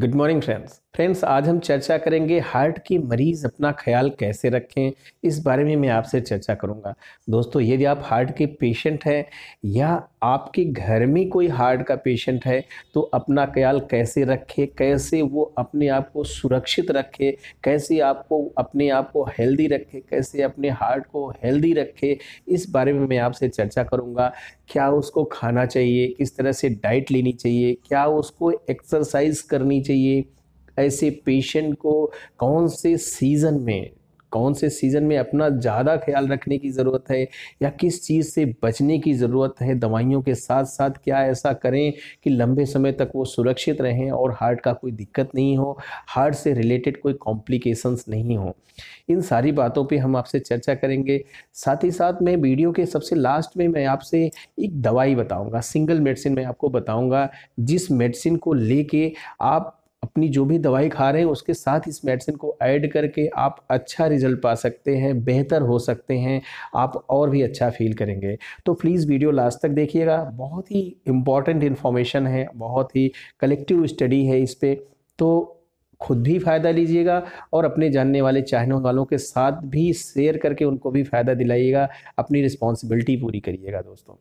Good morning, friends. Friends आज हम चर्चा करेंगे हार्ट के मरीज़ अपना ख्याल कैसे रखें इस बारे में मैं आपसे चर्चा करूंगा दोस्तों यदि आप हार्ट के पेशेंट हैं या आपके घर में कोई हार्ट का पेशेंट है तो अपना ख्याल कैसे रखें कैसे वो अपने आप को सुरक्षित रखे कैसे आपको अपने आप को हेल्दी रखे कैसे अपने हार्ट को हेल्दी रखे इस बारे में मैं आपसे चर्चा करूँगा क्या उसको खाना चाहिए किस तरह से डाइट लेनी चाहिए क्या उसको एक्सरसाइज करनी चाहिए ऐसे पेशेंट को कौन से सीज़न में कौन से सीज़न में अपना ज़्यादा ख्याल रखने की ज़रूरत है या किस चीज़ से बचने की ज़रूरत है दवाइयों के साथ साथ क्या ऐसा करें कि लंबे समय तक वो सुरक्षित रहें और हार्ट का कोई दिक्कत नहीं हो हार्ट से रिलेटेड कोई कॉम्प्लिकेशंस नहीं हो इन सारी बातों पे हम आपसे चर्चा करेंगे साथ ही साथ मैं वीडियो के सबसे लास्ट में मैं आपसे एक दवाई बताऊँगा सिंगल मेडिसिन मैं आपको बताऊँगा जिस मेडिसिन को ले आप अपनी जो भी दवाई खा रहे हैं उसके साथ इस मेडिसिन को ऐड करके आप अच्छा रिजल्ट पा सकते हैं बेहतर हो सकते हैं आप और भी अच्छा फील करेंगे तो प्लीज़ वीडियो लास्ट तक देखिएगा बहुत ही इम्पॉर्टेंट इन्फॉर्मेशन है बहुत ही कलेक्टिव स्टडी है इस पर तो खुद भी फ़ायदा लीजिएगा और अपने जानने वाले चाहने वालों के साथ भी शेयर करके उनको भी फ़ायदा दिलाइएगा अपनी रिस्पॉन्सिबिलिटी पूरी करिएगा दोस्तों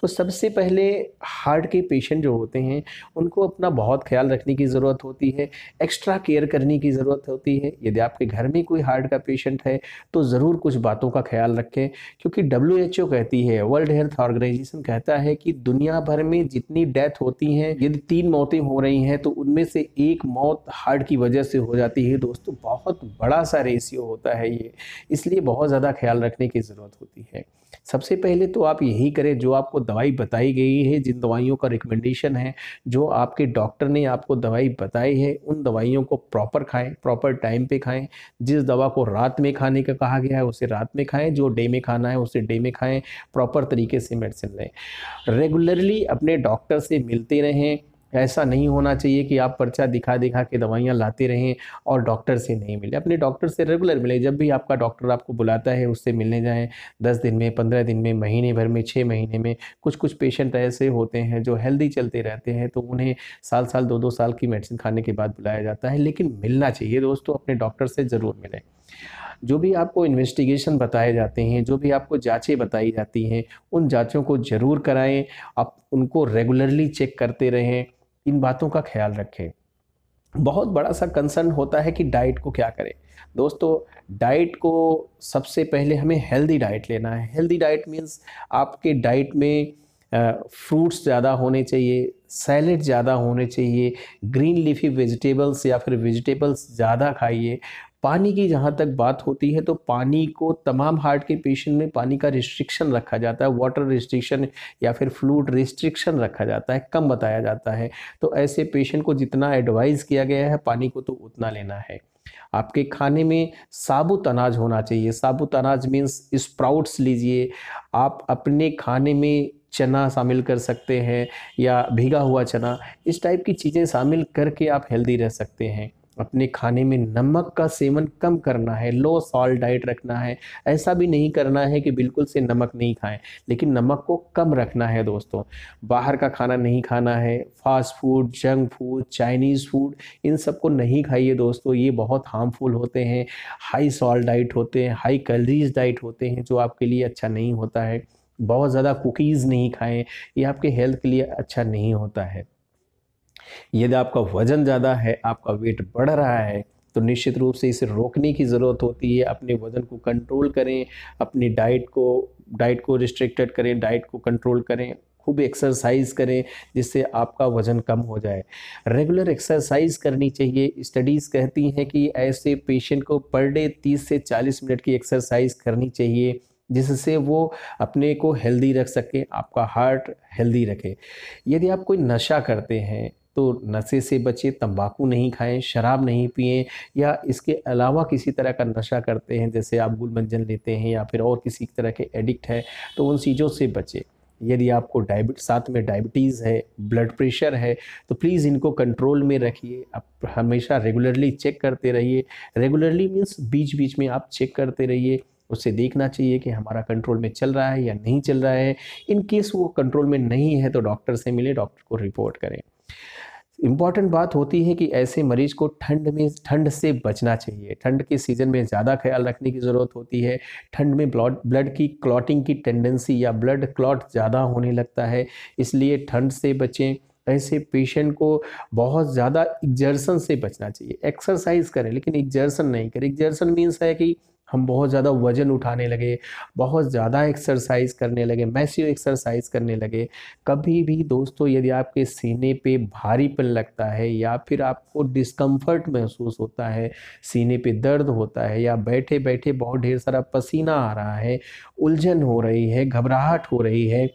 तो सबसे पहले हार्ट के पेशेंट जो होते हैं उनको अपना बहुत ख्याल रखने की ज़रूरत होती है एक्स्ट्रा केयर करने की ज़रूरत होती है यदि आपके घर में कोई हार्ट का पेशेंट है तो ज़रूर कुछ बातों का ख्याल रखें क्योंकि डब्ल्यू कहती है वर्ल्ड हेल्थ ऑर्गेनाइजेशन कहता है कि दुनिया भर में जितनी डेथ होती हैं यदि तीन मौतें हो रही हैं तो उनमें से एक मौत हार्ट की वजह से हो जाती है दोस्तों बहुत बड़ा सा रेशियो होता है ये इसलिए बहुत ज़्यादा ख्याल रखने की ज़रूरत होती है सबसे पहले तो आप यही करें जो आपको दवाई बताई गई है जिन दवाइयों का रिकमेंडेशन है जो आपके डॉक्टर ने आपको दवाई बताई है उन दवाइयों को प्रॉपर खाएं प्रॉपर टाइम पे खाएं जिस दवा को रात में खाने का कहा गया है उसे रात में खाएं जो डे में खाना है उसे डे में खाएं प्रॉपर तरीके से मेडिसिन लें रेगुलरली अपने डॉक्टर से मिलते रहें ऐसा नहीं होना चाहिए कि आप पर्चा दिखा दिखा के दवाइयाँ लाते रहें और डॉक्टर से नहीं मिले अपने डॉक्टर से रेगुलर मिले जब भी आपका डॉक्टर आपको बुलाता है उससे मिलने जाएँ दस दिन में पंद्रह दिन में महीने भर में छः महीने में कुछ कुछ पेशेंट ऐसे होते हैं जो हेल्दी चलते रहते हैं तो उन्हें साल साल दो दो साल की मेडिसिन खाने के बाद बुलाया जाता है लेकिन मिलना चाहिए दोस्तों अपने डॉक्टर से ज़रूर मिलें जो भी आपको इन्वेस्टिगेशन बताए जाते हैं जो भी आपको जांचें बताई जाती हैं उन जांचों को ज़रूर कराएं आप उनको रेगुलरली चेक करते रहें इन बातों का ख्याल रखें बहुत बड़ा सा कंसर्न होता है कि डाइट को क्या करें दोस्तों डाइट को सबसे पहले हमें हेल्दी डाइट लेना है हेल्दी डाइट मीन्स आपके डाइट में फ्रूट्स ज़्यादा होने चाहिए सैलड ज़्यादा होने चाहिए ग्रीन लीफी वेजिटेबल्स या फिर वेजिटेबल्स ज़्यादा खाइए पानी की जहाँ तक बात होती है तो पानी को तमाम हार्ट के पेशेंट में पानी का रिस्ट्रिक्शन रखा जाता है वाटर रिस्ट्रिक्शन या फिर फ्लूड रिस्ट्रिक्शन रखा जाता है कम बताया जाता है तो ऐसे पेशेंट को जितना एडवाइस किया गया है पानी को तो उतना लेना है आपके खाने में साबुत अनाज होना चाहिए साबुत अनाज मीन्स स्प्राउट्स लीजिए आप अपने खाने में चना शामिल कर सकते हैं या भीगा हुआ चना इस टाइप की चीज़ें शामिल करके आप हेल्दी रह सकते हैं अपने खाने में नमक का सेवन कम करना है लो सॉल्ट डाइट रखना है ऐसा भी नहीं करना है कि बिल्कुल से नमक नहीं खाएं लेकिन नमक को कम रखना है दोस्तों बाहर का खाना नहीं खाना है fast food junk food Chinese food इन सब को नहीं खाइए दोस्तों ये बहुत हार्मफुल होते हैं हाई सॉल्ट डाइट होते हैं हाई कैलरीज डाइट होते हैं जो आपके लिए अच्छा नहीं होता है बहुत ज़्यादा कुकीज़ नहीं खाएं ये आपके हेल्थ के लिए अच्छा नहीं होता है यदि आपका वजन ज़्यादा है आपका वेट बढ़ रहा है तो निश्चित रूप से इसे रोकने की ज़रूरत होती है अपने वज़न को कंट्रोल करें अपनी डाइट को डाइट को रिस्ट्रिक्टेड करें डाइट को कंट्रोल करें खूब एक्सरसाइज करें जिससे आपका वज़न कम हो जाए रेगुलर एक्सरसाइज करनी चाहिए स्टडीज़ कहती हैं कि ऐसे पेशेंट को पर डे 30 से 40 मिनट की एक्सरसाइज करनी चाहिए जिससे वो अपने को हेल्दी रख सके आपका हार्ट हेल्दी रखे यदि आप कोई नशा करते हैं तो नशे से बचें तंबाकू नहीं खाएं शराब नहीं पिए या इसके अलावा किसी तरह का नशा करते हैं जैसे आप गुलमंजन लेते हैं या फिर और किसी तरह के एडिक्ट है तो उन चीज़ों से बचें यदि आपको डायबिट साथ में डायबिटीज़ है ब्लड प्रेशर है तो प्लीज़ इनको कंट्रोल में रखिए आप हमेशा रेगुलरली चेक करते रहिए रेगुलरली मीन्स बीच बीच में आप चेक करते रहिए उससे देखना चाहिए कि हमारा कंट्रोल में चल रहा है या नहीं चल रहा है इन केस वो कंट्रोल में नहीं है तो डॉक्टर से मिले डॉक्टर को रिपोर्ट करें इम्पॉर्टेंट बात होती है कि ऐसे मरीज को ठंड में ठंड से बचना चाहिए ठंड के सीज़न में ज़्यादा ख्याल रखने की ज़रूरत होती है ठंड में ब्लड ब्लड की क्लॉटिंग की टेंडेंसी या ब्लड क्लॉट ज़्यादा होने लगता है इसलिए ठंड से बचें ऐसे पेशेंट को बहुत ज़्यादा एग्जर्सन से बचना चाहिए एक्सरसाइज करें लेकिन एग्जर्सन नहीं करें एग्जर्सन मीन्स है कि हम बहुत ज़्यादा वजन उठाने लगे बहुत ज़्यादा एक्सरसाइज करने लगे मैसिव एक्सरसाइज करने लगे कभी भी दोस्तों यदि आपके सीने पे भारीपन लगता है या फिर आपको डिस्कम्फर्ट महसूस होता है सीने पे दर्द होता है या बैठे बैठे बहुत ढेर सारा पसीना आ रहा है उलझन हो रही है घबराहट हो रही है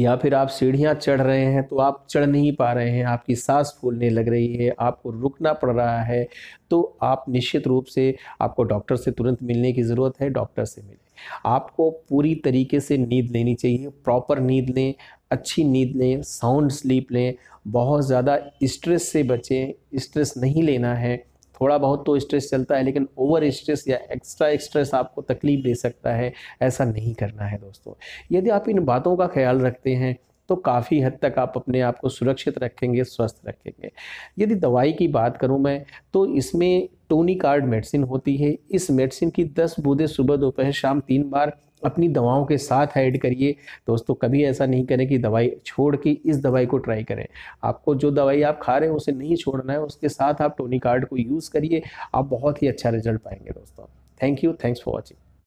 या फिर आप सीढ़ियाँ चढ़ रहे हैं तो आप चढ़ नहीं पा रहे हैं आपकी सांस फूलने लग रही है आपको रुकना पड़ रहा है तो आप निश्चित रूप से आपको डॉक्टर से तुरंत मिलने की ज़रूरत है डॉक्टर से मिलें आपको पूरी तरीके से नींद लेनी चाहिए प्रॉपर नींद लें अच्छी नींद लें साउंड स्लीप लें बहुत ज़्यादा स्ट्रेस से बचें स्ट्रेस नहीं लेना है थोड़ा बहुत तो स्ट्रेस चलता है लेकिन ओवर स्ट्रेस या एक्स्ट्रा स्ट्रेस आपको तकलीफ दे सकता है ऐसा नहीं करना है दोस्तों यदि आप इन बातों का ख्याल रखते हैं तो काफ़ी हद तक आप अपने आप को सुरक्षित रखेंगे स्वस्थ रखेंगे यदि दवाई की बात करूं मैं तो इसमें टोनी कार्ड मेडिसिन होती है इस मेडिसिन की 10 बूंदें सुबह दोपहर शाम तीन बार अपनी दवाओं के साथ ऐड करिए दोस्तों कभी ऐसा नहीं करें कि दवाई छोड़ के इस दवाई को ट्राई करें आपको जो दवाई आप खा रहे हैं उसे नहीं छोड़ना है उसके साथ आप टोनी कार्ड को यूज़ करिए आप बहुत ही अच्छा रिजल्ट पाएंगे दोस्तों thank you thanks for watching